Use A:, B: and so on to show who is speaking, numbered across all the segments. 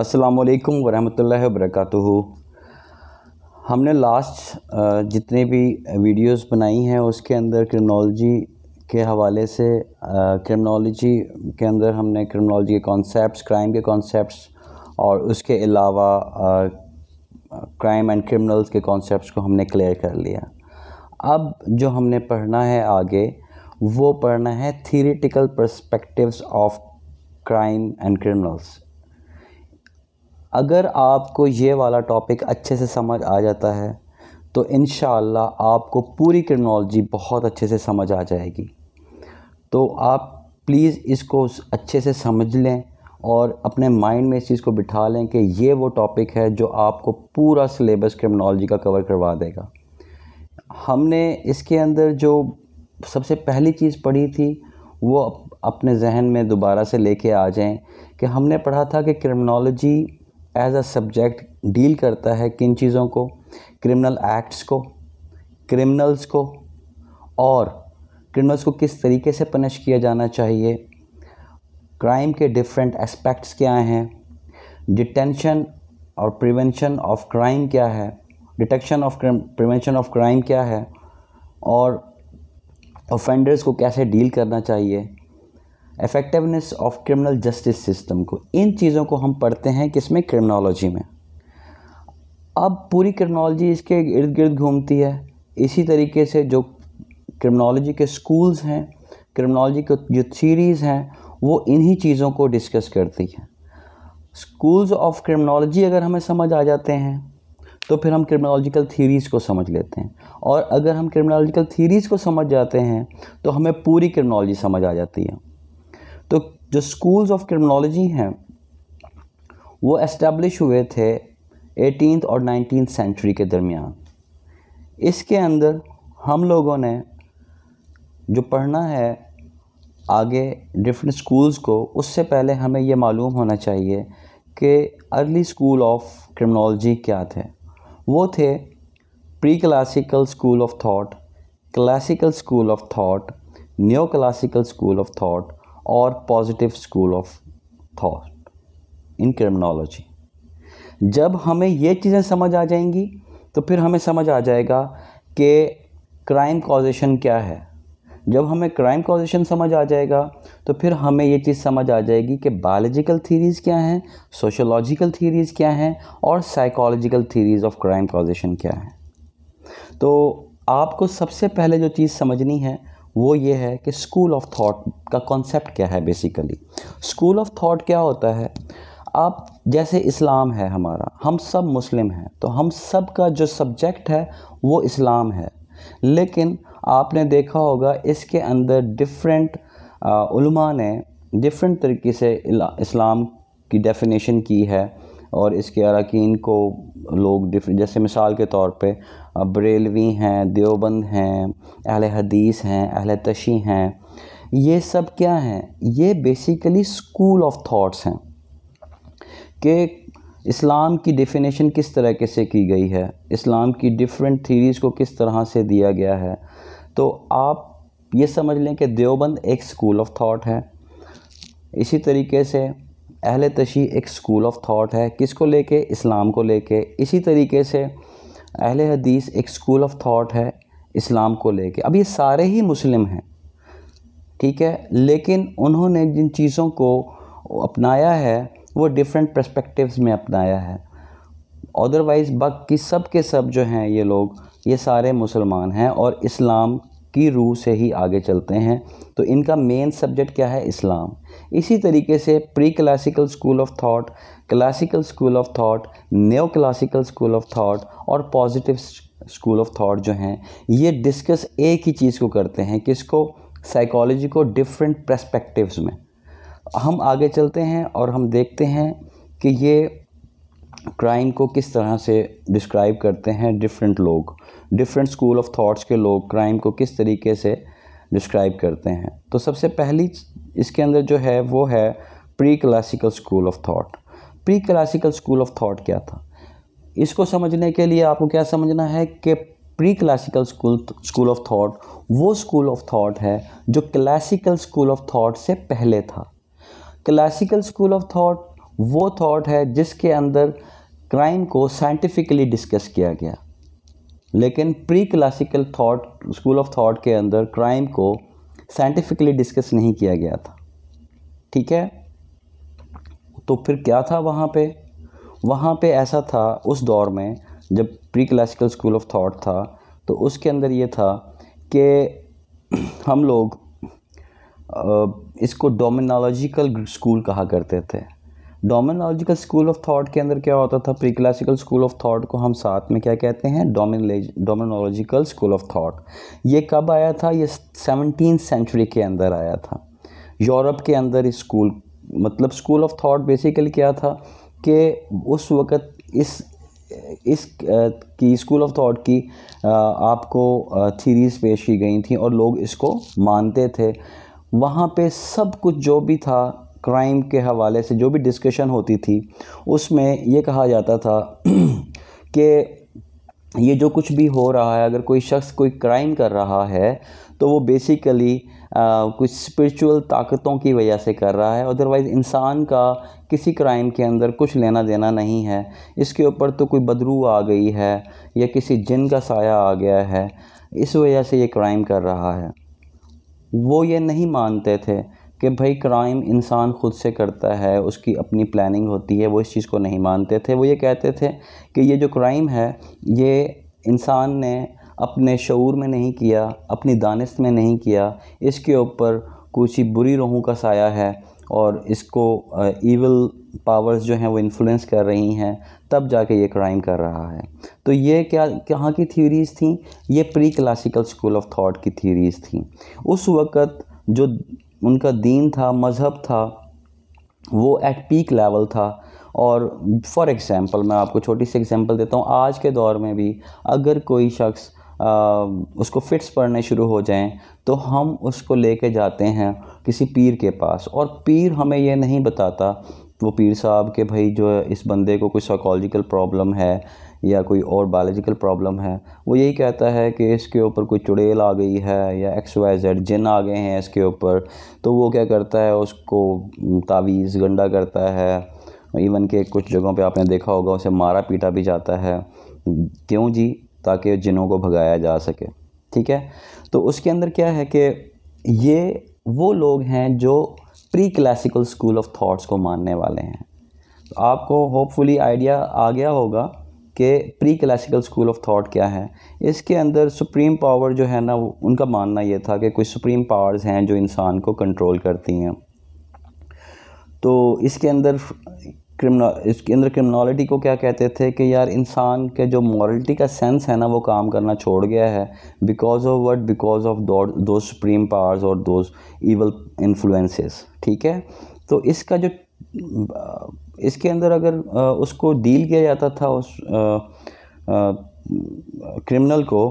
A: अस्सलाम वालेकुम वरक हमने लास्ट जितने भी वीडियोस बनाई हैं उसके अंदर क्रिमिनोलॉजी के हवाले से क्रिमिनोलॉजी के अंदर हमने क्रिमिनोलॉजी के कॉन्सेप्ट्स क्राइम के कॉन्सेप्ट्स और उसके अलावा क्राइम एंड क्रिमिनल्स के कॉन्सेप्ट्स को हमने क्लियर कर लिया अब जो हमने पढ़ना है आगे वो पढ़ना है theoretical perspectives of crime and criminals अगर आपको ये वाला टॉपिक अच्छे से समझ आ जाता है तो इन आपको पूरी क्रिनोलॉजी बहुत अच्छे से समझ आ जाएगी तो आप प्लीज़ इसको अच्छे से समझ लें और अपने माइंड में इस चीज़ को बिठा लें कि ये वो टॉपिक है जो आपको पूरा सिलेबस क्रिमिनोलॉजी का कवर करवा देगा हमने इसके अंदर जो सबसे पहली चीज़ पढ़ी थी वो अपने जहन में दोबारा से लेके आ जाएं कि हमने पढ़ा था कि criminology as a subject deal करता है किन चीज़ों को क्रिमिनल एक्ट्स को क्रिमिनल्स को और क्रिमिनल्स को किस तरीके से पनिश किया जाना चाहिए क्राइम के डिफरेंट एस्पेक्ट्स क्या हैं डिटेंशन और प्रिवेंशन ऑफ क्राइम क्या है detection of prevention of crime क्या है और ऑफेंडर्स को कैसे डील करना चाहिए effectiveness of criminal justice system को इन चीज़ों को हम पढ़ते हैं किसमें क्रिमिनोलॉजी में अब पूरी क्रिमिनोलॉजी इसके इर्द गिर्द घूमती है इसी तरीके से जो क्रिमिनोलॉजी के स्कूल्स हैं क्रिमिनोलॉजी के जो थीरीज़ हैं वो इन्हीं चीज़ों को डिस्कस करती है स्कूल्स ऑफ क्रिमिनोलॉजी अगर हमें समझ आ जाते हैं तो फिर हम क्रिमिनोलॉजिकल थीरीज़ को समझ लेते हैं और अगर हम क्रिमिनोलॉजिकल थीरीज़ को समझ जाते हैं तो हमें पूरी क्रिमिनोलॉजी समझ आ जाती है जो स्कूल्स ऑफ क्रिमिनोलॉजी हैं वो एस्टेब्लिश हुए थे एटीन और नाइनटीन सेंचुरी के दरमियान इसके अंदर हम लोगों ने जो पढ़ना है आगे डिफरेंट स्कूल्स को उससे पहले हमें ये मालूम होना चाहिए कि अर्ली स्कूल ऑफ क्रिमिनोलॉजी क्या थे वो थे pre classical school of thought classical school of thought new classical school of thought और positive school of thought in criminology जब हमें ये चीज़ें समझ आ जाएंगी तो फिर हमें समझ आ जाएगा कि क्राइम कॉजेशन क्या है जब हमें क्राइम कॉजेशन समझ आ जाएगा तो फिर हमें ये चीज़ समझ आ जाएगी कि बायोलॉजिकल थीरीज़ क्या हैं सोशोलॉजिकल थीरीज़ क्या हैं और psychological theories of crime causation क्या हैं तो आपको सबसे पहले जो चीज़ समझनी है वो ये है कि स्कूल ऑफ थॉट का कॉन्सेप्ट क्या है बेसिकली स्कूल ऑफ थॉट क्या होता है आप जैसे इस्लाम है हमारा हम सब मुस्लिम हैं तो हम सब का जो सब्जेक्ट है वो इस्लाम है लेकिन आपने देखा होगा इसके अंदर डिफरेंट उलमा ने डिफरेंट तरीके से इस्लाम की डेफिनेशन की है और इसके अरकान को लोग डिफरेंट जैसे मिसाल के तौर पे बरेलवी हैं देवबंद हैं अहले हदीस हैं अहले तशी हैं ये सब क्या हैं ये बेसिकली स्कूल ऑफ थॉट्स हैं कि इस्लाम की डेफिनेशन किस तरीके से की गई है इस्लाम की डिफरेंट थीरीज़ को किस तरह से दिया गया है तो आप ये समझ लें कि देवबंद एक स्कूल ऑफ थाट है इसी तरीके से अहले तशी एक स्कूल ऑफ थाट है किसको लेके इस्लाम को लेके इसी तरीके से अहल हदीस एक स्कूल ऑफ थाट है इस्लाम को लेके अब ये सारे ही मुस्लिम हैं ठीक है लेकिन उन्होंने जिन चीज़ों को अपनाया है वो डिफरेंट परस्पेक्टिवस में अपनाया है अदरवाइज़ बाकी सब के सब जो हैं ये लोग ये सारे मुसलमान हैं और इस्लाम की रूह से ही आगे चलते हैं तो इनका मेन सब्जेक्ट क्या है इस्लाम इसी तरीके से pre classical school of thought classical school of thought neo classical school of thought और पॉजिटिव स्कूल ऑफ थॉट जो हैं ये डिस्कस एक ही चीज़ को करते हैं किसको साइकोलॉजी को डिफरेंट प्रस्पेक्टिवस में हम आगे चलते हैं और हम देखते हैं कि ये क्राइम को किस तरह से डिस्क्राइब करते हैं डिफरेंट लोग डिफरेंट स्कूल ऑफ थॉट्स के लोग क्राइम को किस तरीके से डिस्क्राइब करते हैं तो सबसे पहली इसके अंदर जो है वो है pre classical school of thought pre classical school of thought क्या था इसको समझने के लिए आपको क्या समझना है कि pre classical school school of thought वो स्कूल ऑफ थाट है जो क्लासिकल स्कूल ऑफ थाट से पहले था क्लासिकल स्कूल ऑफ थाट वो थाट है जिसके अंदर क्राइम को साइंटिफिकली डिस्कस किया गया लेकिन pre classical thought school of thought के अंदर क्राइम को साइंटिफिकली डिस्कस नहीं किया गया था ठीक है तो फिर क्या था वहाँ पे वहाँ पे ऐसा था उस दौर में जब pre classical school of thought था तो उसके अंदर ये था कि हम लोग इसको डोमिनोलॉजिकल स्कूल कहा करते थे डोमिनोलॉजिकल स्कूल ऑफ थॉट के अंदर क्या होता था pre classical school of thought को हम साथ में क्या कहते हैं डोमिनोलॉजिकल स्कूल ऑफ थॉट ये कब आया था ये सेवनटीन सेंचुरी के अंदर आया था यूरोप के अंदर इस स्कूल मतलब स्कूल ऑफ थॉट बेसिकली क्या था कि उस वक़्त इस इस की स्कूल ऑफ थॉट की आपको थीरीज पेश की गई थी और लोग इसको मानते थे वहाँ पे सब कुछ जो भी था क्राइम के हवाले से जो भी डिस्कशन होती थी उसमें ये कहा जाता था कि ये जो कुछ भी हो रहा है अगर कोई शख्स कोई क्राइम कर रहा है तो वो बेसिकली आ, कुछ स्पिरिचुअल ताकतों की वजह से कर रहा है अदरवाइज़ इंसान का किसी क्राइम के अंदर कुछ लेना देना नहीं है इसके ऊपर तो कोई बदरू आ गई है या किसी जिन का साया आ गया है इस वजह से ये क्राइम कर रहा है वो ये नहीं मानते थे कि भाई क्राइम इंसान ख़ुद से करता है उसकी अपनी प्लानिंग होती है वो इस चीज़ को नहीं मानते थे वो ये कहते थे कि ये जो क्राइम है ये इंसान ने अपने शूर में नहीं किया अपनी दानिश में नहीं किया इसके ऊपर कुछ ही बुरी रूहों का साया है और इसको ईवल पावर्स जो हैं वो इन्फ्लुएंस कर रही हैं तब जाके ये क्राइम कर रहा है तो ये क्या कहाँ की थ्योरीज़ थी ये pre classical school of thought की थ्योरीज़ थी उस वक़्त जो उनका दीन था मज़हब था वो एट पीक लेवल था और फॉर एग्ज़ाम्पल मैं आपको छोटी सी एग्ज़ाम्पल देता हूँ आज के दौर में भी अगर कोई शख्स उसको फिट्स पढ़ने शुरू हो जाएं तो हम उसको लेके जाते हैं किसी पीर के पास और पीर हमें यह नहीं बताता वो पीर साहब के भाई जो इस बंदे को कोई साइकोलॉजिकल प्रॉब्लम है या कोई और बायोलॉजिकल प्रॉब्लम है वो यही कहता है कि इसके ऊपर कोई चुड़ैल आ गई है या एक्स वाई जेड जिन आ गए हैं इसके ऊपर तो वो क्या करता है उसको तावीज़ गंडा करता है इवन के कुछ जगहों पे आपने देखा होगा उसे मारा पीटा भी जाता है क्यों जी ताकि जिनों को भगाया जा सके ठीक है तो उसके अंदर क्या है कि ये वो लोग हैं जो pre classical school of thoughts को मानने वाले हैं तो आपको होपफुली आइडिया आ गया होगा के pre classical school of thought क्या है इसके अंदर सुप्रीम पावर जो है ना उनका मानना ये था कि कुछ सुप्रीम पावर्स हैं जो इंसान को कंट्रोल करती हैं तो इसके अंदर क्रिमिनल इसके अंदर क्रिमिनलिटी को क्या कहते थे कि यार इंसान के जो मॉरलिटी का सेंस है ना वो काम करना छोड़ गया है because of what because of दो सुप्रीम पावर्स और दो इवल इन्फ्लुएंसेस ठीक है तो इसका जो इसके अंदर अगर उसको डील किया जाता था उस क्रिमिनल को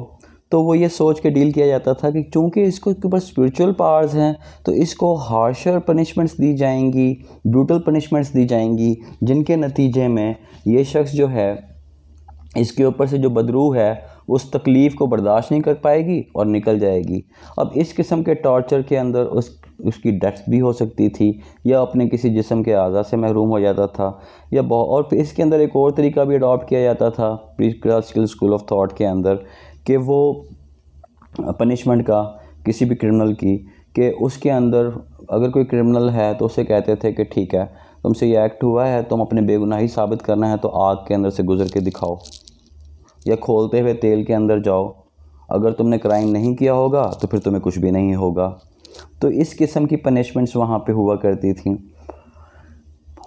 A: तो वो ये सोच के डील किया जाता था कि चूंकि इसको के ऊपर स्पिरिचुअल पावर्स हैं तो इसको हार्शर पनिशमेंट्स दी जाएंगी ब्रूटल पनिशमेंट्स दी जाएंगी जिनके नतीजे में ये शख्स जो है इसके ऊपर से जो बदरू है उस तकलीफ़ को बर्दाश्त नहीं कर पाएगी और निकल जाएगी अब इस किस्म के टॉर्चर के अंदर उस उसकी डेथ भी हो सकती थी या अपने किसी जिसम के अज़ा से महरूम हो जाता था या बहुत और फिर इसके अंदर एक और तरीका भी अडॉप्ट किया जाता था pre classical school of thought के अंदर कि वो पनिशमेंट का किसी भी क्रिमिनल की कि उसके अंदर अगर कोई क्रिमिनल है तो उसे कहते थे कि ठीक है तुमसे ये एक्ट हुआ है तुम अपने बेगुनाही साबित करना है तो आग के अंदर से गुजर के दिखाओ या खोलते हुए तेल के अंदर जाओ अगर तुमने क्राइम नहीं किया होगा तो फिर तुम्हें कुछ भी नहीं होगा तो इस किस्म की पनिशमेंट्स वहाँ पे हुआ करती थी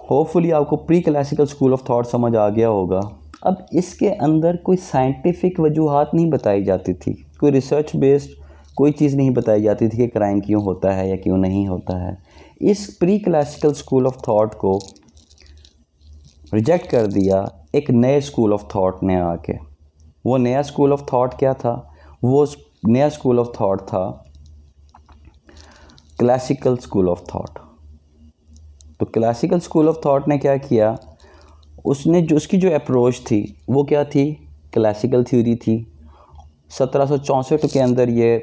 A: होपफुली आपको pre classical school of thought समझ आ गया होगा अब इसके अंदर कोई साइंटिफिक वजूहत नहीं बताई जाती थी कोई रिसर्च बेस्ड कोई चीज़ नहीं बताई जाती थी कि क्राइम क्यों होता है या क्यों नहीं होता है इस pre classical school of thought को रिजेक्ट कर दिया एक नए स्कूल ऑफ थाट ने आके वो नया स्कूल ऑफ थाट क्या था वो नया स्कूल ऑफ थाट था क्लासिकल स्कूल ऑफ थॉट तो क्लासिकल स्कूल ऑफ थॉट ने क्या किया उसने जो उसकी जो अप्रोच थी वो क्या थी क्लासिकल थ्योरी थी सत्रह के अंदर ये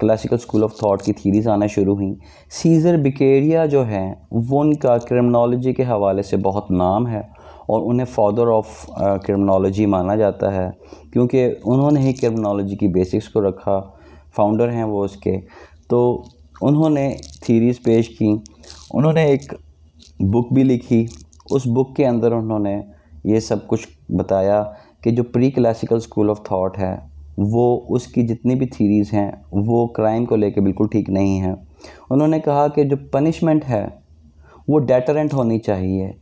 A: क्लासिकल स्कूल ऑफ थॉट की थीरीज आना शुरू हुई सीज़र बिकेरिया जो हैं वो उनका क्रिमिनोलॉजी के हवाले से बहुत नाम है और उन्हें फादर ऑफ क्रिमिनोलॉजी माना जाता है क्योंकि उन्होंने ही क्रिमिनोलॉजी की बेसिक्स को रखा फाउंडर हैं वो उसके तो उन्होंने थीरीज पेश की उन्होंने एक बुक भी लिखी उस बुक के अंदर उन्होंने ये सब कुछ बताया कि जो pre classical school of thought है वो उसकी जितनी भी थीरीज़ हैं वो क्राइम को लेके बिल्कुल ठीक नहीं है उन्होंने कहा कि जो पनिशमेंट है वो डेटरेंट होनी चाहिए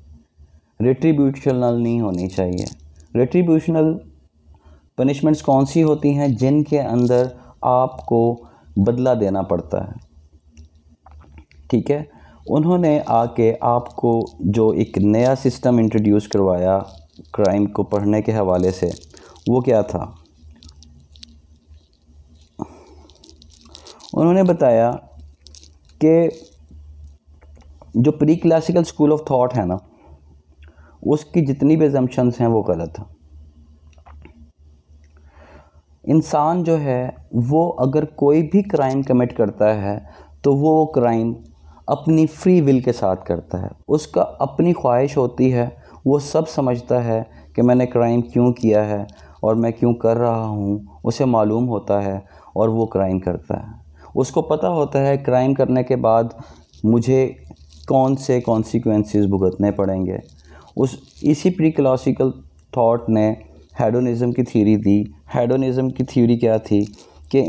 A: रिट्रीब्यूशनल नहीं होनी चाहिए रिट्रीब्यूशनल पनिशमेंट्स कौन सी होती हैं जिनके अंदर आपको बदला देना पड़ता है ठीक है उन्होंने आके आपको जो एक नया सिस्टम इंट्रोड्यूस करवाया क्राइम को पढ़ने के हवाले से वो क्या था उन्होंने बताया कि जो pre classical school of thought है ना उसकी जितनी भी एजम्पन्स हैं वो गलत है इंसान जो है वो अगर कोई भी क्राइम कमिट करता है तो वो क्राइम अपनी फ्री विल के साथ करता है उसका अपनी ख्वाहिश होती है वो सब समझता है कि मैंने क्राइम क्यों किया है और मैं क्यों कर रहा हूँ उसे मालूम होता है और वो क्राइम करता है उसको पता होता है क्राइम करने के बाद मुझे कौन से कॉन्सिक्वेंसेस भुगतने पड़ेंगे उस इसी प्री क्लासिकल थाट ने हेडोनिज़म की थ्योरी दी हेडोनिज़म की थ्योरी क्या थी कि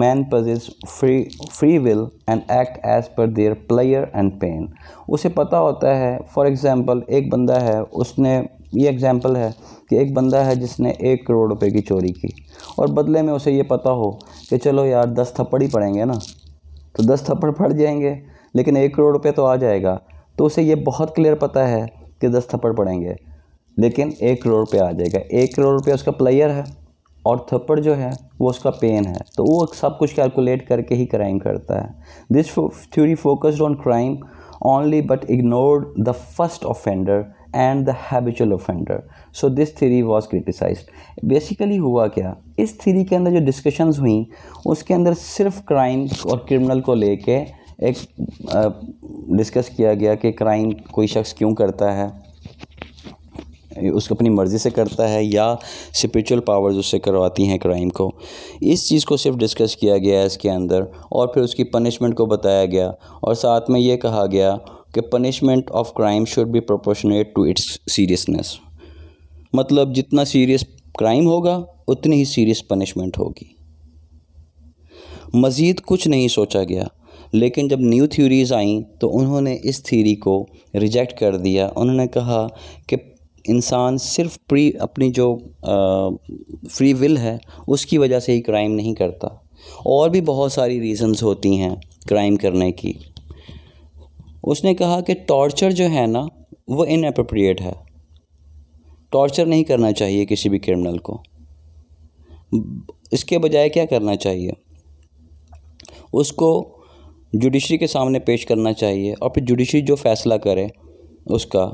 A: man possess free free will and act as per their pleasure and pain उसे पता होता है फॉर एग्ज़ाम्पल एक बंदा है उसने ये एग्ज़ाम्पल है कि एक बंदा है जिसने एक करोड़ रुपए की चोरी की और बदले में उसे ये पता हो कि चलो यार दस थप्पड़ ही पड़ेंगे ना तो दस थप्पड़ पड़ जाएंगे लेकिन एक करोड़ रुपये तो आ जाएगा तो उसे ये बहुत क्लियर पता है कि दस थप्पड़ पड़ेंगे लेकिन एक करोड़ रुपये आ जाएगा एक करोड़ रुपये उसका प्लेयर है और थप्पड़ जो है वो उसका पेन है तो वो सब कुछ कैलकुलेट करके ही क्राइम करता है this theory focused on crime only but ignored the first offender and the habitual offender so this theory was criticise basically हुआ क्या इस थ्योरी के अंदर जो डिस्कशंस हुई उसके अंदर सिर्फ क्राइम और क्रिमिनल को लेके एक डिस्कस किया गया कि क्राइम कोई शख्स क्यों करता है उसको अपनी मर्ज़ी से करता है या स्पिरिचुअल पावर्स उससे करवाती हैं क्राइम को इस चीज़ को सिर्फ डिस्कस किया गया है इसके अंदर और फिर उसकी पनिशमेंट को बताया गया और साथ में ये कहा गया कि punishment of crime should be proportionate to its seriousness मतलब जितना सीरियस क्राइम होगा उतनी ही सीरियस पनिशमेंट होगी मज़ीद कुछ नहीं सोचा गया लेकिन जब न्यू थ्योरीज़ आईं तो उन्होंने इस थ्योरी को रिजेक्ट कर दिया उन्होंने कहा कि इंसान सिर्फ प्री अपनी जो फ्री विल है उसकी वजह से ही क्राइम नहीं करता और भी बहुत सारी रीज़न्स होती हैं क्राइम करने की उसने कहा कि टॉर्चर जो है ना वो इनअप्रोप्रिएट है टॉर्चर नहीं करना चाहिए किसी भी क्रिमिनल को इसके बजाय क्या करना चाहिए उसको जुडिशरी के सामने पेश करना चाहिए और फिर जुडिशरी जो फैसला करे उसका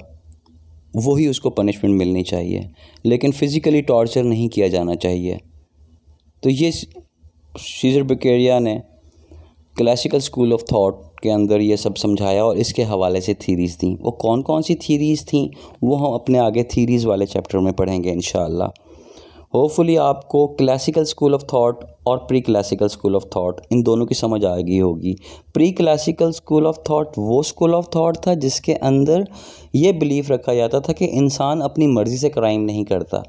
A: वही उसको पनिशमेंट मिलनी चाहिए लेकिन फ़िज़िकली टॉर्चर नहीं किया जाना चाहिए तो ये सीजर बकेरिया ने क्लासिकल स्कूल ऑफ थॉट के अंदर ये सब समझाया और इसके हवाले से थीरीज़ थी वो कौन कौन सी थीरीज़ थी वो हम अपने आगे थीरीज़ वाले चैप्टर में पढ़ेंगे इन होपफुली आपको क्लासिकल स्कूल ऑफ थॉट और pre classical school of thought इन दोनों की समझ आ गई होगी pre classical school of thought वो स्कूल ऑफ थॉट था जिसके अंदर ये बिलीफ रखा जाता था कि इंसान अपनी मर्ज़ी से क्राइम नहीं करता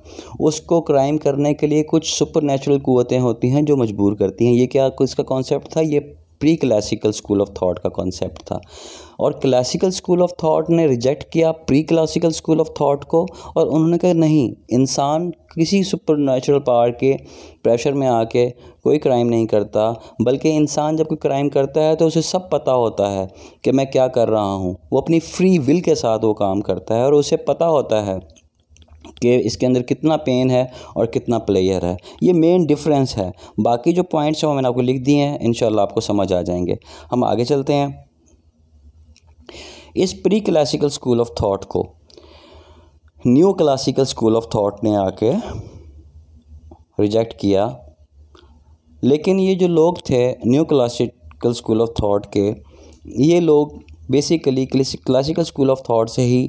A: उसको क्राइम करने के लिए कुछ सुपर नेचुरल कुतें होती हैं जो मजबूर करती हैं ये क्या इसका कॉन्सेप्ट था ये pre classical school of thought का कॉन्सेप्ट था और क्लासिकल स्कूल ऑफ थॉट ने रिजेक्ट किया pre classical school of thought को और उन्होंने कहा नहीं इंसान किसी सुपर नेचुरल पावर के प्रेशर में आके कोई क्राइम नहीं करता बल्कि इंसान जब कोई क्राइम करता है तो उसे सब पता होता है कि मैं क्या कर रहा हूँ वो अपनी फ्री विल के साथ वो काम करता है और उसे पता होता है कि इसके अंदर कितना पेन है और कितना प्लेयर है ये मेन डिफरेंस है बाकी जो पॉइंट्स हैं वो मैंने आपको लिख दिए हैं इन आपको समझ आ जाएंगे हम आगे चलते हैं इस pre classical school of thought को new classical school of thought ने आके रिजेक्ट किया लेकिन ये जो लोग थे new classical school of thought के ये लोग basically classical school of thought से ही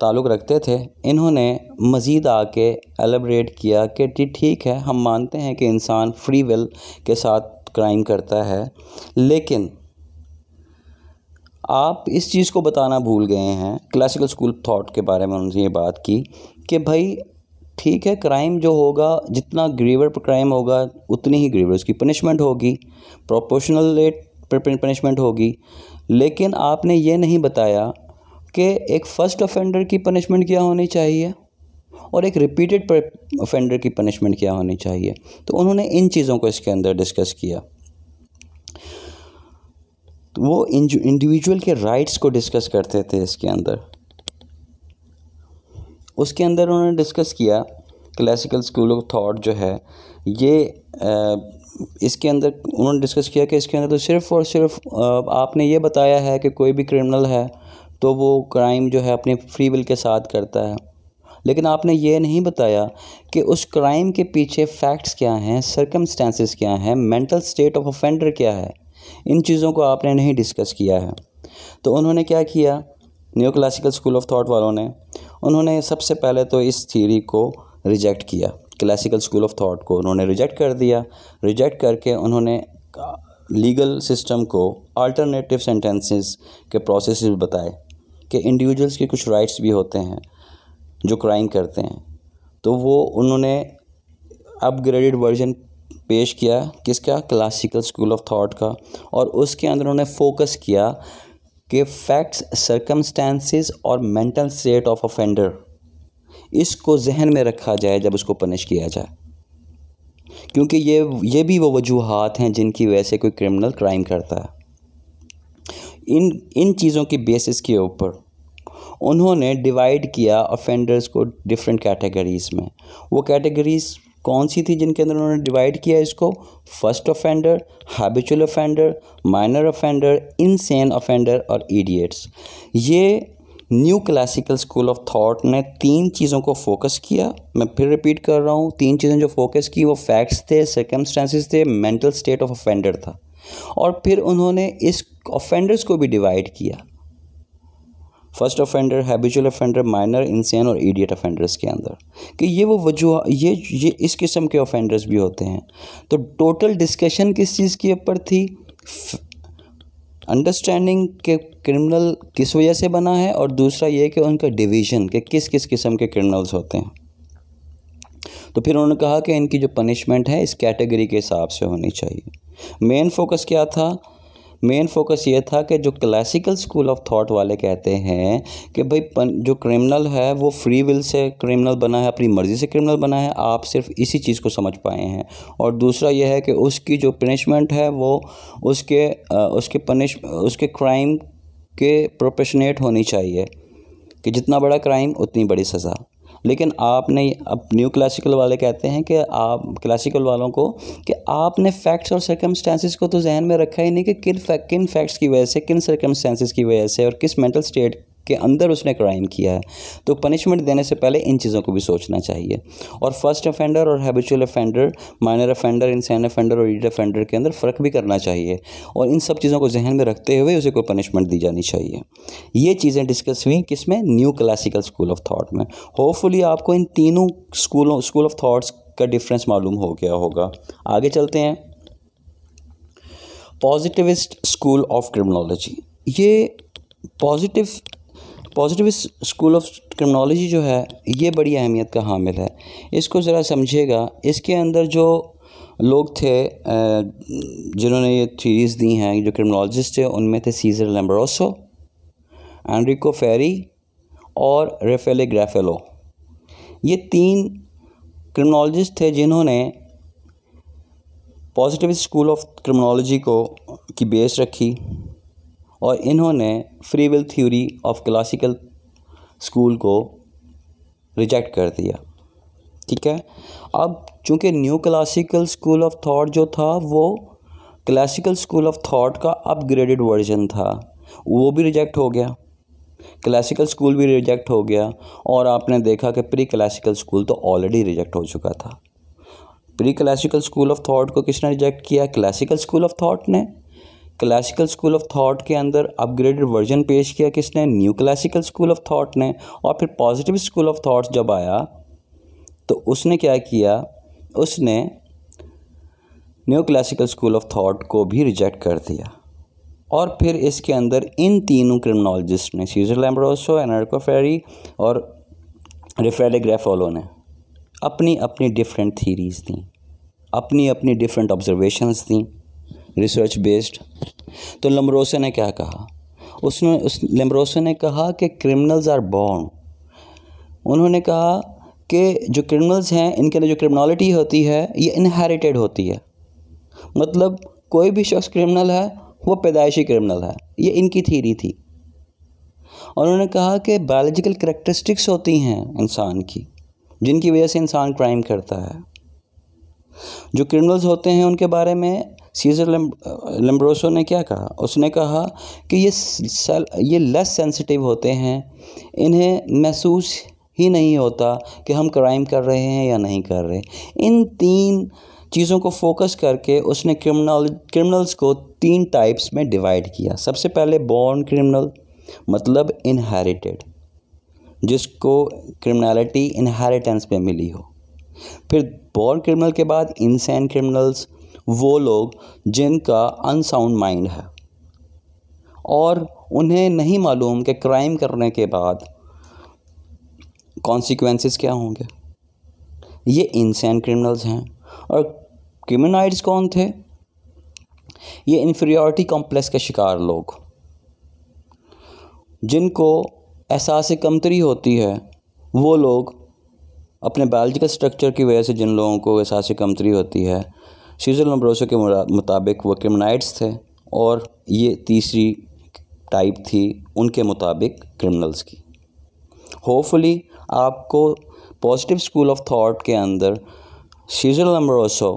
A: ताल्लुक़ रखते थे इन्होंने मज़ीद आके एलब्रेट किया कि ठीक है हम मानते हैं कि इंसान फ्री विल के साथ क्राइम करता है लेकिन आप इस चीज़ को बताना भूल गए हैं क्लासिकल स्कूल थॉट के बारे में उनसे ये बात की कि भाई ठीक है क्राइम जो होगा जितना ग्रीवर पर क्राइम होगा उतनी ही ग्रीवर उसकी पनिशमेंट होगी प्रोपोर्शनल रेट पर पनिशमेंट होगी लेकिन आपने ये नहीं बताया कि एक फ़र्स्ट ऑफेंडर की पनिशमेंट क्या होनी चाहिए और एक रिपीटेड ऑफेंडर की पनिशमेंट क्या होनी चाहिए तो उन्होंने इन चीज़ों को इसके अंदर डिस्कस किया तो वो इंडिविजुअल के राइट्स को डिस्कस करते थे इसके अंदर उसके अंदर उन्होंने डिस्कस किया क्लासिकल स्कूल ऑफ थॉट जो है ये आ, इसके अंदर उन्होंने डिस्कस किया कि इसके अंदर तो सिर्फ़ और सिर्फ आपने ये बताया है कि कोई भी क्रिमिनल है तो वो क्राइम जो है अपने फ्री विल के साथ करता है लेकिन आपने ये नहीं बताया कि उस क्राइम के पीछे फैक्ट्स क्या हैं सरकमस्टेंसेस क्या हैं मेंटल स्टेट ऑफ ऑफेंडर क्या है इन चीज़ों को आपने नहीं डिस्कस किया है तो उन्होंने क्या किया new classical school of thought वालों ने उन्होंने सबसे पहले तो इस थीरी को रिजेक्ट किया क्लासिकल स्कूल ऑफ थाट को उन्होंने रिजेक्ट कर दिया रिजेक्ट करके उन्होंने लीगल सिस्टम को अल्टरनेटिव सेंटेंसेस के प्रोसेस बताए कि इंडिविजुअल्स के कुछ राइट्स भी होते हैं जो क्राइम करते हैं तो वो उन्होंने अपग्रेडेड वर्जन पेश किया किसका क्लासिकल स्कूल ऑफ थॉट का और उसके अंदर उन्होंने फोकस किया कि फैक्ट्स सरकमस्टेंसेस और मेंटल स्टेट ऑफ ऑफेंडर इसको जहन में रखा जाए जब उसको पनिश किया जाए क्योंकि ये ये भी वो वजूहत हैं जिनकी वजह से कोई क्रिमिनल क्राइम करता है इन इन चीज़ों की बेसिस के ऊपर उन्होंने डिवाइड किया ऑफेंडर्स को डिफरेंट कैटेगरीज़ में वो कैटेगरीज़ कौन सी थी जिनके अंदर उन्होंने डिवाइड किया इसको first offender habitual offender minor offender insane offender और इडियट्स ये new classical school of thought ने तीन चीज़ों को फोकस किया मैं फिर रिपीट कर रहा हूँ तीन चीज़ें जो फोकस की वो फैक्ट्स थे सर्कमस्टांसिस थे मेंटल स्टेट ऑफ ऑफेंडर था और फिर उन्होंने इस ऑफेंडर्स को भी डिवाइड किया first offender habitual offender minor इंसान और इडियट ऑफेंडर्स के अंदर कि ये वो वजूह ये ये इस किस्म के ऑफेंडर्स भी होते हैं तो टोटल डिस्कशन किस चीज़ के ऊपर थी अंडरस्टैंडिंग के क्रिमिनल किस वजह से बना है और दूसरा ये कि उनका डिवीज़न के किस किस किस्म के क्रिमिनल्स होते हैं तो फिर उन्होंने कहा कि इनकी जो पनिशमेंट है इस कैटेगरी के हिसाब से होनी चाहिए मेन फोकस क्या था मेन फोकस ये था कि जो क्लासिकल स्कूल ऑफ थॉट वाले कहते हैं कि भाई पन, जो क्रिमिनल है वो फ्री विल से क्रिमिनल बना है अपनी मर्ज़ी से क्रिमिनल बना है आप सिर्फ इसी चीज़ को समझ पाए हैं और दूसरा यह है कि उसकी जो पनिशमेंट है वो उसके उसके पनिश उसके क्राइम के प्रोपेशनेट होनी चाहिए कि जितना बड़ा क्राइम उतनी बड़ी सज़ा लेकिन आपने अब न्यू क्लासिकल वाले कहते हैं कि आप क्लासिकल वालों को कि आपने फैक्ट्स और सर्कमस्टेंसेस को तो जहन में रखा ही नहीं कि किन किन फैक्ट्स की वजह से किन सर्कमस्टेंसेस की वजह से और किस मेंटल स्टेट के अंदर उसने क्राइम किया है तो पनिशमेंट देने से पहले इन चीज़ों को भी सोचना चाहिए और फर्स्ट अफेंडर और habitual offender minor offender insane offender और ईड अफेंडर के अंदर फ़र्क भी करना चाहिए और इन सब चीज़ों को जहन में रखते हुए उसे कोई पनिशमेंट दी जानी चाहिए ये चीज़ें डिस्कस हुई किसमें new classical school of thought में होपफुली आपको इन तीनों स्कूलों स्कूल ऑफ थाट्स का डिफरेंस मालूम हो गया होगा आगे चलते हैं पॉजिटिविस्ट स्कूल ऑफ क्रिमिनोलॉजी ये positive positive school of criminology जो है ये बड़ी अहमियत का हामिल है इसको ज़रा समझिएगा इसके अंदर जो लोग थे जिन्होंने ये थीरीज दी हैं जो क्रिमिनोलॉजिस्ट थे उनमें थे सीजर लेम्बरोसो एनरिको फेरी और रेफेले ग्रेफेलो ये तीन क्रिमिनोलॉजिस्ट थे जिन्होंने पॉजिटिव स्कूल ऑफ क्रिमिनोलॉजी को की बेस रखी और इन्होंने free will theory of classical school को रिजेक्ट कर दिया ठीक है अब चूंकि new classical school of thought जो था वो क्लासिकल स्कूल ऑफ थॉट का अपग्रेडेड वर्जन था वो भी रिजेक्ट हो गया क्लासिकल स्कूल भी रिजेक्ट हो गया और आपने देखा कि प्री क्लासिकल स्कूल तो ऑलरेडी रिजेक्ट हो चुका था pre classical school of thought को किसने रिजेक्ट किया क्लासिकल स्कूल ऑफ थॉट ने क्लासिकल स्कूल ऑफ थॉट के अंदर अपग्रेडेड वर्जन पेश किया किसने new classical school of thought ने और फिर पॉजिटिव स्कूल ऑफ थॉट्स जब आया तो उसने क्या किया उसने new classical school of thought को भी रिजेक्ट कर दिया और फिर इसके अंदर इन तीनों क्रिमिनोलॉजिस्ट ने सीजर लैम्ब्रोसो एनर्को फेरी और रिफ्रेडे ग्रेफोलो ने अपनी अपनी डिफरेंट थीरीज दी अपनी अपनी डिफरेंट ऑब्जर्वेशंस दी रिसर्च बेस्ड तो लम्बरोसे ने क्या कहा उसने उस लम्बरोसे ने कहा कि क्रिमिनल्स आर बॉर्न उन्होंने कहा कि जो क्रिमिनल्स हैं इनके अंदर जो क्रिमिनलिटी होती है ये इनहेरिटेड होती है मतलब कोई भी शख्स क्रिमिनल है वो पैदाइशी क्रिमिनल है ये इनकी थीरी थी और उन्होंने कहा कि बायोलॉजिकल करेक्टरिस्टिक्स होती हैं इंसान की जिनकी वजह से इंसान क्राइम करता है जो क्रिमिनल्स होते हैं उनके बारे में सीजर लम्ब्रोसो uh, ने क्या कहा उसने कहा कि ये सेल ये लेस सेंसिटिव होते हैं इन्हें महसूस ही नहीं होता कि हम क्राइम कर रहे हैं या नहीं कर रहे इन तीन चीज़ों को फोकस करके उसने क्रिमिनल क्रिमिनल्स को तीन टाइप्स में डिवाइड किया सबसे पहले बॉर्न क्रिमिनल मतलब इनहेरिटेड जिसको क्रिमिनलिटी इनहेरिटेंस में मिली हो फिर बॉर्न क्रिमिनल के बाद इंसैन क्रिमिनल्स वो लोग जिनका अनसाउंड माइंड है और उन्हें नहीं मालूम कि क्राइम करने के बाद कॉन्सिक्वेंसेस क्या होंगे ये इंसान क्रिमिनल्स हैं और क्रिमिनाइड्स कौन थे ये इन्फीरियॉरिटी कॉम्प्लेक्स के शिकार लोग जिनको एहसास कमतरी होती है वो लोग अपने बायोलॉजिकल स्ट्रक्चर की वजह से जिन लोगों को एहसास कमतरी होती है सीजल मब्रोसो के मुताबिक वो क्रिमिनाइट्स थे और ये तीसरी टाइप थी उनके मुताबिक क्रिमिनल्स की होपफुली आपको पॉजिटिव स्कूल ऑफ थॉट के अंदर सीजल नम्बरसो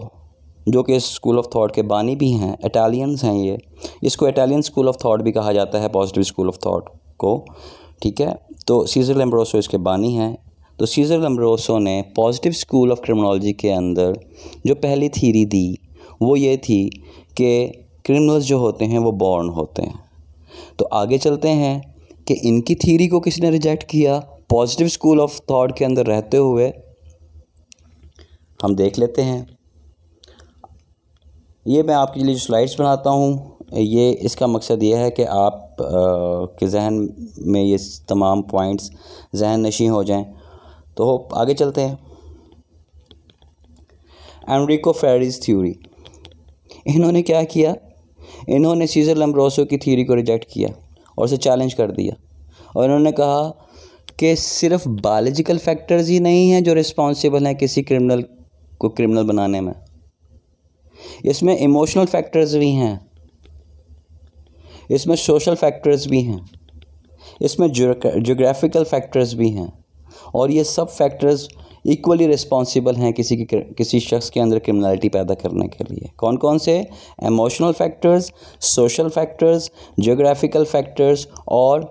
A: जो कि स्कूल ऑफ थॉट के बानी भी हैं इटालियंस हैं ये इसको इटालियन स्कूल ऑफ थॉट भी कहा जाता है पॉजिटिव स्कूल ऑफ थॉट को ठीक है तो सीजल एम्ब्रोसो इसके बानी हैं तो सीजर लम्ब्रोसो ने पॉजिटिव स्कूल ऑफ क्रिमिनोलॉजी के अंदर जो पहली थीरी दी वो ये थी कि क्रिमिनल्स जो होते हैं वो बॉर्न होते हैं तो आगे चलते हैं कि इनकी थीरी को किसने रिजेक्ट किया पॉजिटिव स्कूल ऑफ थॉट के अंदर रहते हुए हम देख लेते हैं ये मैं आपके लिए स्लाइड्स बनाता हूँ ये इसका मकसद ये है कि आप आ, के जहन में ये तमाम पॉइंट्स जहन नशी हो जाएं तो होप आगे चलते हैं एमरिको फेरिस थ्योरी इन्होंने क्या किया इन्होंने सीजर लम्ब्रोसो की थ्योरी को रिजेक्ट किया और उसे चैलेंज कर दिया और इन्होंने कहा कि सिर्फ बायोलॉजिकल फैक्टर्स ही नहीं हैं जो रिस्पॉन्सिबल हैं किसी क्रिमिनल को क्रिमिनल बनाने में इसमें इमोशनल फैक्टर्स भी हैं इसमें सोशल फैक्टर्स भी हैं इसमें जोग्राफिकल फैक्टर्स भी हैं और ये सब फैक्टर्स इक्वली रिस्पॉन्सिबल हैं किसी की किसी शख्स के अंदर क्रिमिनलिटी पैदा करने के लिए कौन कौन से emotional factors social factors geographical factors और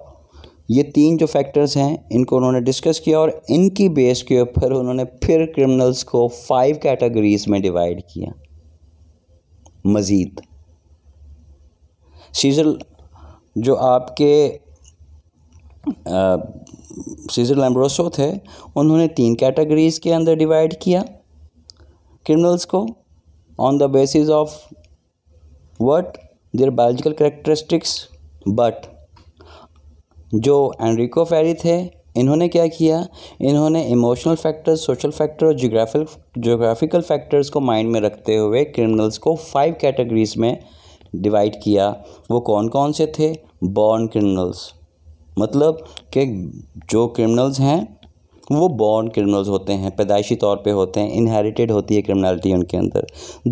A: ये तीन जो फैक्टर्स हैं इनको उन्होंने डिस्कस किया और इनकी बेस के ऊपर उन्होंने फिर क्रिमिनल्स को फाइव कैटेगरीज में डिवाइड किया मज़ीद सीजल जो आपके सीजर लैम्ब्रोसो थे उन्होंने तीन कैटेगरीज के अंदर डिवाइड किया क्रिमिनल्स को on the basis of what their biological characteristics but जो एनरिको फेरी थे इन्होंने क्या किया इन्होंने इमोशनल फैक्टर्स सोशल फैक्टर और जोग्राफिक जोग्राफिकल फैक्टर्स को माइंड में रखते हुए क्रिमिनल्स को फाइव कैटेगरीज में डिवाइड किया वो कौन कौन से थे बॉर्न क्रिमिनल्स मतलब कि जो क्रिमिनल्स हैं वो बॉर्न क्रिमिनल्स होते हैं पैदाइशी तौर पे होते हैं इनहेरिटेड होती है क्रिमिनलिटी उनके अंदर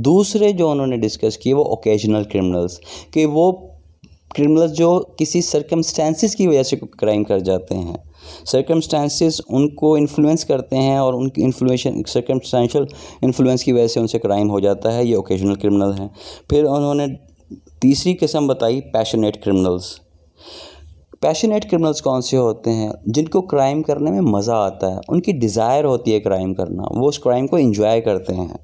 A: दूसरे जो उन्होंने डिस्कस किए वो ओकेजनल क्रिमिनल्स कि वो क्रिमिनल्स जो किसी सर्कमस्टेंसेस की वजह से क्राइम कर जाते हैं सर्कमस्टेंसेस उनको इन्फ्लुएंस करते हैं और उनकी इन्फ्लुएशन सर्कमस्टेंशल इन्फ्लुएंस की वजह से उनसे क्राइम हो जाता है ये ओकेजनल क्रिमिनल हैं फिर उन्होंने तीसरी किस्म बताई पैशनेट क्रिमिनल्स पैशनेट क्रिमिनल्स कौन से होते हैं जिनको क्राइम करने में मज़ा आता है उनकी डिज़ायर होती है क्राइम करना वो उस क्राइम को इंजॉय करते हैं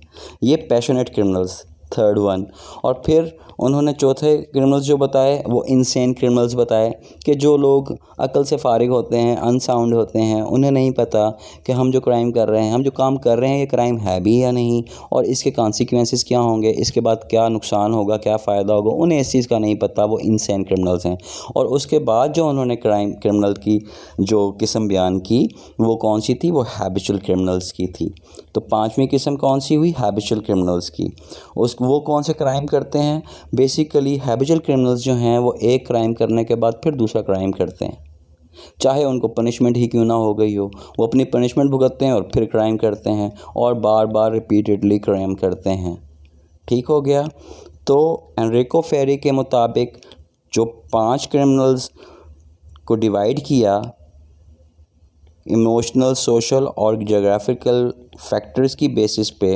A: ये पैशनेट क्रिमिनल्स थर्ड वन और फिर उन्होंने चौथे क्रिमिनल्स जो बताए वो इनसेन क्रिमिनल्स बताए कि जो लोग अकल से फारिग होते हैं अनसाउंड होते हैं उन्हें नहीं पता कि हम जो क्राइम कर रहे हैं हम जो काम कर रहे हैं ये क्राइम है भी या नहीं और इसके कॉन्सिक्वेंसेस क्या होंगे इसके बाद क्या नुकसान होगा क्या फ़ायदा होगा उन्हें इस चीज़ का नहीं पता वो इनसेन क्रिमिनल्स हैं और उसके बाद जो उन्होंने क्राइम क्रिमिनल की जो किस्म बयान की वो कौन सी थी वो हैबिचुअल क्रिमिनल्स की थी तो पांचवी किस्म कौन सी हुई हैबिचुअल क्रिमिनल्स की उस वो कौन से क्राइम करते हैं बेसिकली हैबिचुअल क्रिमिनल्स जो हैं वो एक क्राइम करने के बाद फिर दूसरा क्राइम करते हैं चाहे उनको पनिशमेंट ही क्यों ना हो गई हो वो अपनी पनिशमेंट भुगतते हैं और फिर क्राइम करते हैं और बार बार रिपीटेडली क्राइम करते हैं ठीक हो गया तो एनरिको फेरी के मुताबिक जो पांच क्रिमिनल्स को डिवाइड किया इमोशनल सोशल और जोग्राफिकल फैक्टर्स की बेसिस पे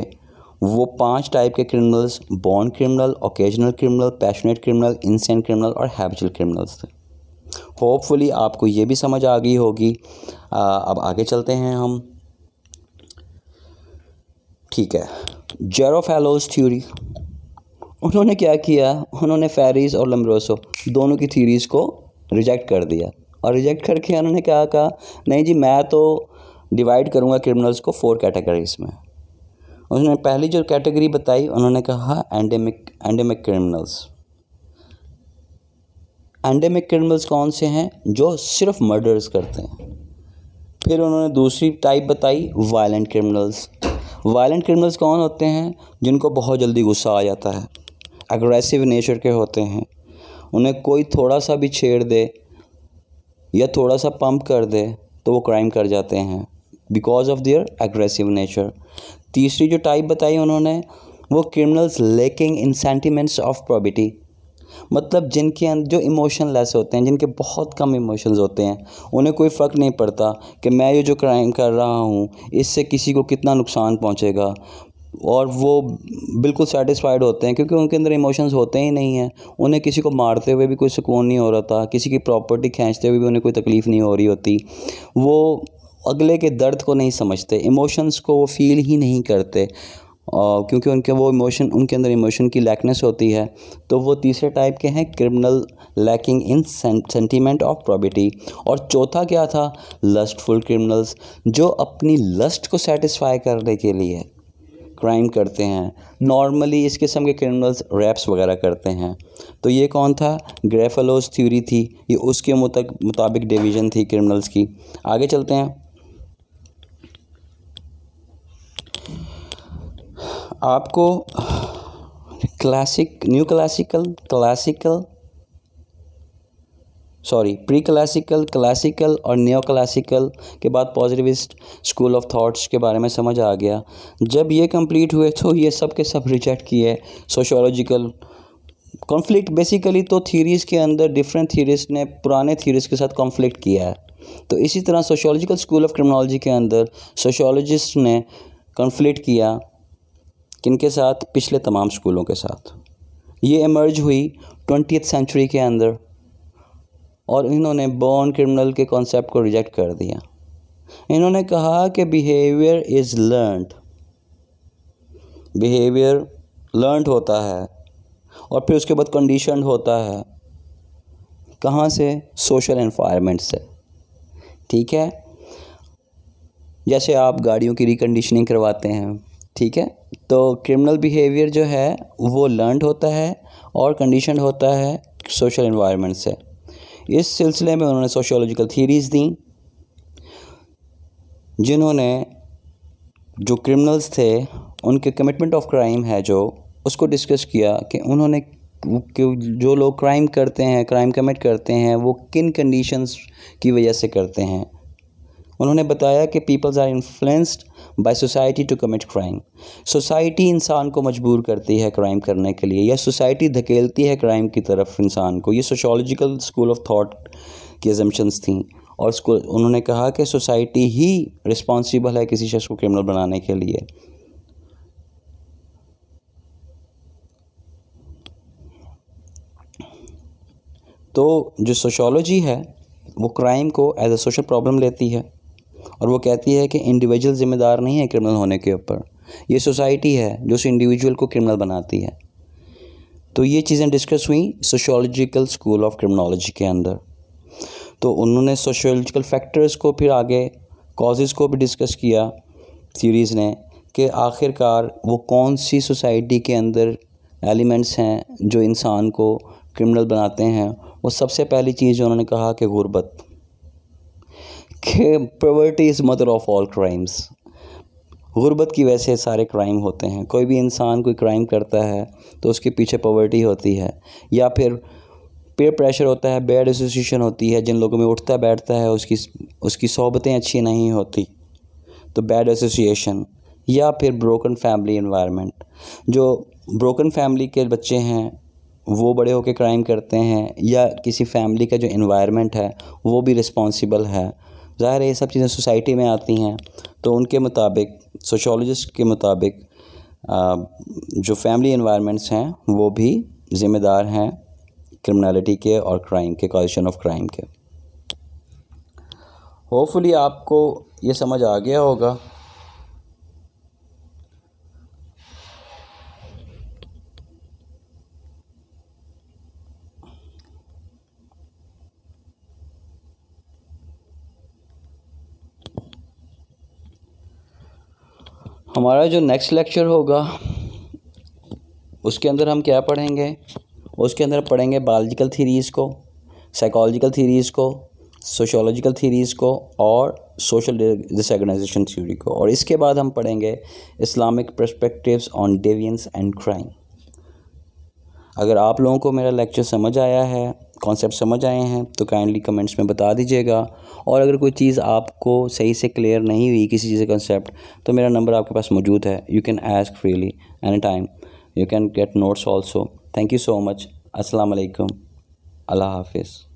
A: वो पांच टाइप के क्रिमिनल्स बॉन्ड criminal occasional criminal passionate criminal insane criminal और हैबिचुअल क्रिमिनल्स थे होपफुली आपको ये भी समझ आ गई होगी आ, अब आगे चलते हैं हम ठीक है जेरो फैलोज थ्योरी उन्होंने क्या किया उन्होंने फेरीज और लम्ब्रोसो दोनों की थ्योरीज़ को रिजेक्ट कर दिया और रिजेक्ट करके उन्होंने कहा कहा नहीं जी मैं तो डिवाइड करूँगा क्रिमिनल्स को फोर कैटेगरीज में उन्होंने पहली जो कैटेगरी बताई उन्होंने कहा endemic endemic criminals endemic criminals कौन से हैं जो सिर्फ मर्डर्स करते हैं फिर उन्होंने दूसरी टाइप बताई वायलेंट क्रिमिनल्स वायलेंट क्रिमिनल्स कौन होते हैं जिनको बहुत जल्दी गुस्सा आ जाता है एग्रेसिव नेचर के होते हैं उन्हें कोई थोड़ा सा भी छेड़ दे या थोड़ा सा पंप कर दे तो वो क्राइम कर जाते हैं because of their aggressive nature तीसरी जो टाइप बताई उन्होंने वो criminals lacking in sentiments of probity मतलब जिनके अंदर जो इमोशन लेस होते हैं जिनके बहुत कम इमोशंस होते हैं उन्हें कोई फ़र्क नहीं पड़ता कि मैं ये जो क्राइम कर रहा हूँ इससे किसी को कितना नुकसान पहुँचेगा और वो बिल्कुल सेटिस्फाइड होते हैं क्योंकि उनके अंदर इमोशंस होते ही नहीं हैं उन्हें किसी को मारते हुए भी कोई सुकून नहीं हो रहा था किसी की प्रॉपर्टी खींचते हुए भी उन्हें कोई तकलीफ़ नहीं हो रही होती वो अगले के दर्द को नहीं समझते इमोशंस को वो फील ही नहीं करते और क्योंकि उनके वो इमोशन उनके अंदर इमोशन की लैकनेस होती है तो वो तीसरे टाइप के हैं criminal lacking in sentiment of property और चौथा क्या था लस्टफुल क्रिमिनल्स जो अपनी लस्ट को सेटिस्फाई करने के लिए क्राइम करते हैं नॉर्मली इस किस्म के क्रिमिनल्स रैप्स वगैरह करते हैं तो ये कौन था ग्रेफलोज थ्योरी थी ये उसके मुताबिक डिवीज़न थी क्रिमिनल्स की आगे चलते हैं आपको classic new classical classical sorry pre classical classical और नियो क्लासिकल के बाद पॉजिटिविस्ट स्कूल ऑफ थॉट्स के बारे में समझ आ गया जब ये कंप्लीट हुए तो ये सब के सब रिजेक्ट किए सोशोलॉजिकल कॉन्फ्लिक्ट बेसिकली तो थीरीज़ के अंदर डिफरेंट थीरीज ने पुराने थीरीज के साथ कॉन्फ्लिक्ट किया है तो इसी तरह सोशोलॉजिकल स्कूल ऑफ क्रिमिनोलॉजी के अंदर सोशोलॉजिस्ट ने कॉन्फ्लिक्ट किया किन के साथ पिछले तमाम स्कूलों के साथ ये इमर्ज हुई ट्वेंटी सेंचुरी के अंदर और इन्होंने बॉन्ड क्रिमिनल के कॉन्सेप्ट को रिजेक्ट कर दिया इन्होंने कहा कि behaviour is learned behaviour learned होता है और फिर उसके बाद कंडीशन होता है कहाँ से सोशल इन्वायरमेंट से ठीक है जैसे आप गाड़ियों की रिकंडीशनिंग करवाते हैं ठीक है तो क्रिमिनल बिहेवियर जो है वो लर्नड होता है और कंडीशन होता है सोशल इन्वायरमेंट से इस सिलसिले में उन्होंने सोशियोलॉजिकल थीरीज़ दी जिन्होंने जो क्रिमिनल्स थे उनके कमिटमेंट ऑफ क्राइम है जो उसको डिस्कस किया कि उन्होंने जो लोग क्राइम करते हैं क्राइम कमिट करते हैं वो किन कंडीशंस की वजह से करते हैं उन्होंने बताया कि peoples are influenced by society to commit crime society इंसान को मजबूर करती है क्राइम करने के लिए या सोसाइटी धकेलती है क्राइम की तरफ इंसान को ये सोशोलॉजिकल स्कूल ऑफ थाट की एजम्पन्स थी और उसको उन्होंने कहा कि सोसाइटी ही रिस्पॉन्सिबल है किसी शख्स को क्रिमिनल बनाने के लिए तो जो सोशोलॉजी है वो क्राइम को एज अ सोशल प्रॉब्लम लेती है और वो कहती है कि इंडिविजुअल ज़िम्मेदार नहीं है क्रिमिनल होने के ऊपर ये सोसाइटी है जो उस इंडिविजुअल को क्रिमिनल बनाती है तो ये चीज़ें डिस्कस हुई सोशोलॉजिकल स्कूल ऑफ क्रिमिनोलॉजी के अंदर तो उन्होंने सोशोलॉजिकल फैक्टर्स को फिर आगे कॉजेज़ को भी डिस्कस किया थ्योरीज़ ने कि आखिरकार वो कौन सी सोसाइटी के अंदर एलिमेंट्स हैं जो इंसान को क्रिमिनल बनाते हैं वो सबसे पहली चीज़ जो उन्होंने कहा कि ग़ुरबत कि poverty is mother of all crimes गुर्बत की वजह से सारे क्राइम होते हैं कोई भी इंसान कोई क्राइम करता है तो उसके पीछे पॉवर्टी होती है या फिर पेयर प्रेशर होता है बैड एसोसिएशन होती है जिन लोगों में उठता बैठता है उसकी उसकी सोबतें अच्छी नहीं होती तो बैड एसोसिएशन या फिर ब्रोकन फैमिली इन्वायरमेंट जो ब्रोकन फैमिली के बच्चे हैं वो बड़े होकर क्राइम करते हैं या किसी फैमिली का जो इन्वायरमेंट है वो भी रिस्पॉन्सिबल है ज़ाहिर है ये सब चीज़ें सोसाइटी में आती हैं तो उनके मुताबिक सोशोलॉजिस्ट के मुताबिक जो फैमिली इन्वायरमेंट्स हैं वो भी ज़िम्मेदार हैं क्रिमिनलिटी के और क्राइम के कॉजिशन ऑफ क्राइम के होपफुली आपको ये समझ आ गया होगा हमारा जो नेक्स्ट लेक्चर होगा उसके अंदर हम क्या पढ़ेंगे उसके अंदर पढ़ेंगे बायोलॉजिकल थीरीज़ को साइकोलॉजिकल थीरीज़ को सोशोलॉजिकल थीरीज़ को और सोशल डिसऑर्गेनाइजेशन थ्योरी को और इसके बाद हम पढ़ेंगे Islamic perspectives on deviance and crime अगर आप लोगों को मेरा लेक्चर समझ आया है कॉन्सेप्ट समझ आए हैं तो काइंडली कमेंट्स में बता दीजिएगा और अगर कोई चीज़ आपको सही से क्लियर नहीं हुई किसी चीज़ का कॉन्सेप्ट तो मेरा नंबर आपके पास मौजूद है you can ask freely any time you can get notes also thank you so much असलकम अल्लाह हाफिज़